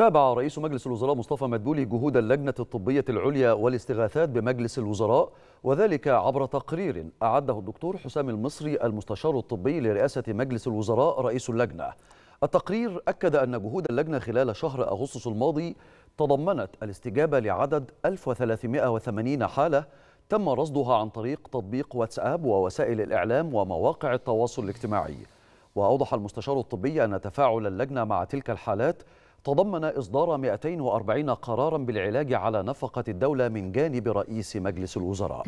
تابع رئيس مجلس الوزراء مصطفى مدبولي جهود اللجنة الطبية العليا والاستغاثات بمجلس الوزراء وذلك عبر تقرير أعده الدكتور حسام المصري المستشار الطبي لرئاسة مجلس الوزراء رئيس اللجنة التقرير أكد أن جهود اللجنة خلال شهر أغسطس الماضي تضمنت الاستجابة لعدد 1380 حالة تم رصدها عن طريق تطبيق واتساب ووسائل الإعلام ومواقع التواصل الاجتماعي وأوضح المستشار الطبي أن تفاعل اللجنة مع تلك الحالات تضمن إصدار 240 قرارا بالعلاج على نفقة الدولة من جانب رئيس مجلس الوزراء